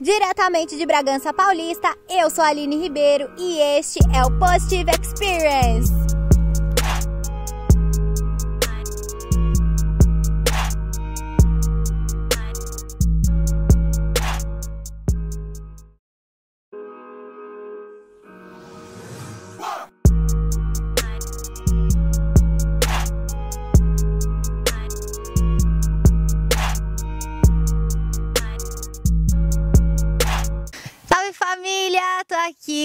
Diretamente de Bragança Paulista, eu sou a Aline Ribeiro e este é o Positive Experience.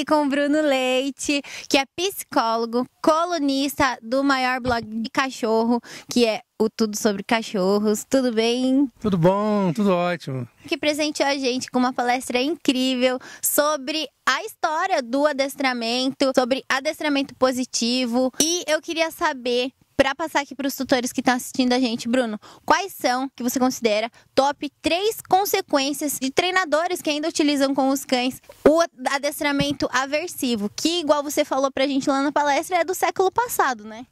com o Bruno Leite, que é psicólogo, colunista do maior blog de cachorro, que é o Tudo Sobre Cachorros. Tudo bem? Tudo bom, tudo ótimo. Que presenteou a gente com uma palestra incrível sobre a história do adestramento, sobre adestramento positivo. E eu queria saber para passar aqui para os tutores que estão assistindo a gente, Bruno, quais são que você considera top 3 consequências de treinadores que ainda utilizam com os cães o adestramento aversivo, que igual você falou para a gente lá na palestra é do século passado, né?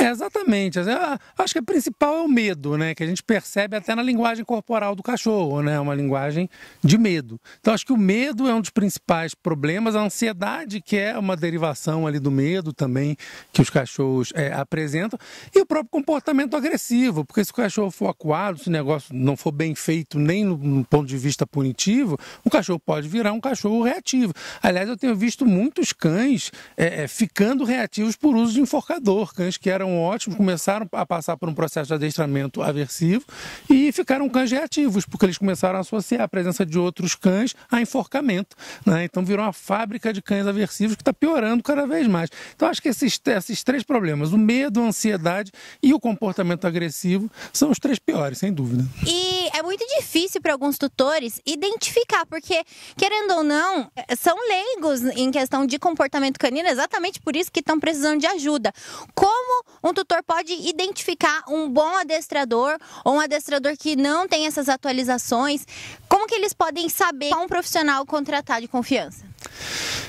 É, exatamente. Assim, ah, acho que o principal é o medo, né? Que a gente percebe até na linguagem corporal do cachorro, né? Uma linguagem de medo. Então, acho que o medo é um dos principais problemas. A ansiedade, que é uma derivação ali do medo também, que os cachorros é, apresentam. E o próprio comportamento agressivo, porque se o cachorro for acuado, se o negócio não for bem feito nem no, no ponto de vista punitivo, o cachorro pode virar um cachorro reativo. Aliás, eu tenho visto muitos cães é, é ficando reativos por uso de enforcador, cães que eram eram ótimos, começaram a passar por um processo de adestramento aversivo e ficaram cães reativos, porque eles começaram a associar a presença de outros cães a enforcamento. Né? Então virou uma fábrica de cães aversivos que está piorando cada vez mais. Então acho que esses, esses três problemas, o medo, a ansiedade e o comportamento agressivo, são os três piores, sem dúvida. E é muito difícil para alguns tutores identificar, porque, querendo ou não, são leigos em questão de comportamento canino, exatamente por isso que estão precisando de ajuda. Como um tutor pode identificar um bom adestrador ou um adestrador que não tem essas atualizações? como que eles podem saber qual um profissional contratar de confiança?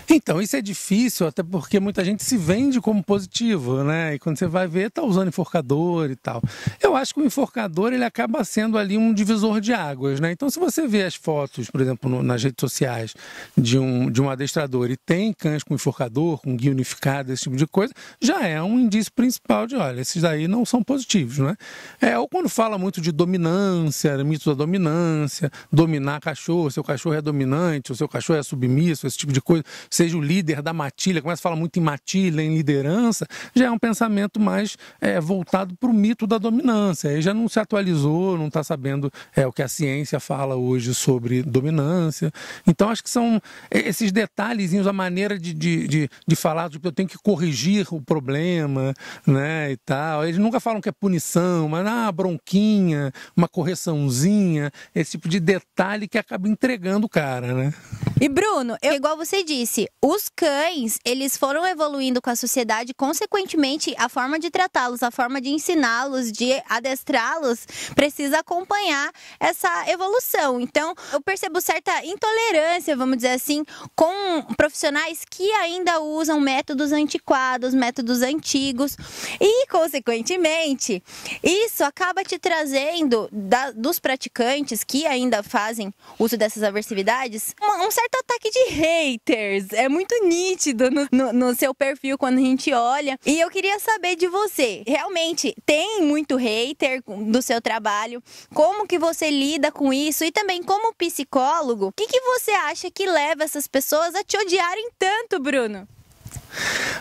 Então, isso é difícil, até porque muita gente se vende como positivo, né? E quando você vai ver, tá usando enforcador e tal. Eu acho que o enforcador, ele acaba sendo ali um divisor de águas, né? Então, se você vê as fotos, por exemplo, no, nas redes sociais de um, de um adestrador e tem cães com enforcador, com guia unificada, esse tipo de coisa, já é um indício principal de, olha, esses daí não são positivos, né? É, ou quando fala muito de dominância, mito da dominância, dominância dominar cachorro, seu cachorro é dominante, o seu cachorro é submisso, esse tipo de coisa, seja o líder da matilha, começa a falar muito em matilha, em liderança, já é um pensamento mais é, voltado para o mito da dominância. Aí já não se atualizou, não está sabendo é, o que a ciência fala hoje sobre dominância. Então, acho que são é, esses detalhezinhos, a maneira de, de, de, de falar, tipo, eu tenho que corrigir o problema, né, e tal. Eles nunca falam que é punição, mas, ah, bronquinha, uma correçãozinha, esse tipo de detalhe baile que acaba entregando o cara, né? E Bruno, eu... igual você disse, os cães, eles foram evoluindo com a sociedade, consequentemente, a forma de tratá-los, a forma de ensiná-los, de adestrá-los, precisa acompanhar essa evolução. Então, eu percebo certa intolerância, vamos dizer assim, com profissionais que ainda usam métodos antiquados, métodos antigos, e, consequentemente, isso acaba te trazendo da, dos praticantes que ainda fazem uso dessas aversividades um certo certo ataque de haters. É muito nítido no, no, no, seu perfil quando a gente olha. E eu queria saber de você. Realmente, tem muito hater do seu trabalho? Como que você lida com isso? E também, como psicólogo, o que, que você acha que leva essas pessoas a te odiarem tanto, Bruno?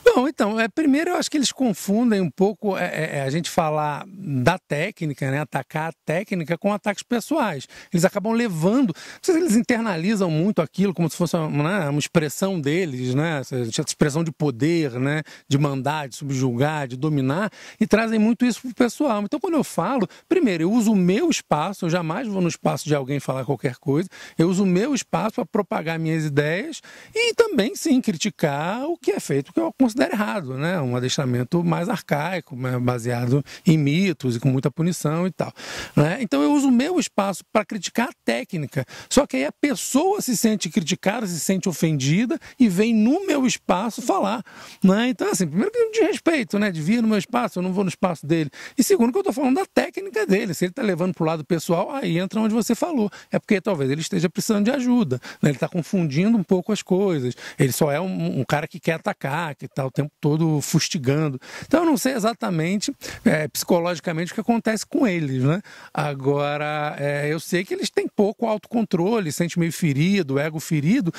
Bom, então, é, primeiro eu acho que eles confundem um pouco é, é, é, a gente falar da técnica, né, atacar a técnica com ataques pessoais. Eles acabam levando, não sei se eles internalizam muito aquilo como se fosse uma, né, uma expressão deles, né, essa expressão de poder, né, de mandar, de subjugar, de dominar, e trazem muito isso pro pessoal. Então, quando eu falo, primeiro, eu uso o meu espaço, eu jamais vou no espaço de alguém falar qualquer coisa, eu uso o meu espaço para propagar minhas ideias e também, sim, criticar o que é feito jeito que eu considero errado, né? Um adestramento mais arcaico, né? baseado em mitos e com muita punição e tal. Né? Então eu uso o meu espaço para criticar a técnica. Só que aí a pessoa se sente criticada, se sente ofendida e vem no meu espaço falar. Né? Então, assim, primeiro que de respeito, né? De vir no meu espaço, eu não vou no espaço dele. E segundo, que eu estou falando da técnica dele. Se ele está levando para o lado pessoal, aí entra onde você falou. É porque talvez ele esteja precisando de ajuda. Né? Ele está confundindo um pouco as coisas. Ele só é um, um cara que quer atacar ataque e tal, o tempo todo fustigando. Então eu não sei exatamente é, psicologicamente o que acontece com eles, né? Agora, é, eu sei que eles têm pouco autocontrole, sente meio ferido, ego ferido,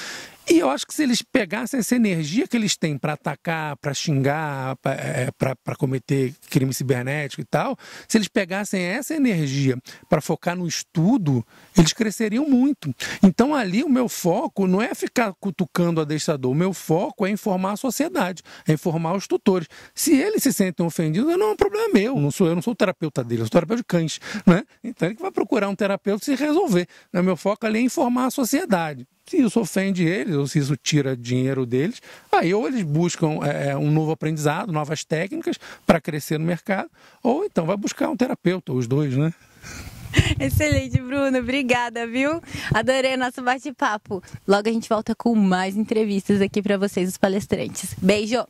e eu acho que se eles pegassem essa energia que eles têm para atacar, para xingar, para é, cometer crime cibernético e tal, se eles pegassem essa energia para focar no estudo, eles cresceriam muito. Então ali o meu foco não é ficar cutucando o adestrador, o meu foco é informar a sociedade sociedade, é informar os tutores. Se eles se sentem ofendidos, não é um problema meu, não sou eu, não sou o terapeuta dele, eu sou terapeuta de cães, né? Então ele vai procurar um terapeuta e se resolver. O né, meu foco ali é informar a sociedade se isso ofende eles ou se isso tira dinheiro deles, aí ou eles buscam é, é um novo aprendizado, novas técnicas para crescer no mercado, ou então vai buscar um terapeuta, os dois, né? Excelente, Bruno. Obrigada, viu? Adorei o nosso bate-papo. Logo a gente volta com mais entrevistas aqui para vocês, os palestrantes. Beijo!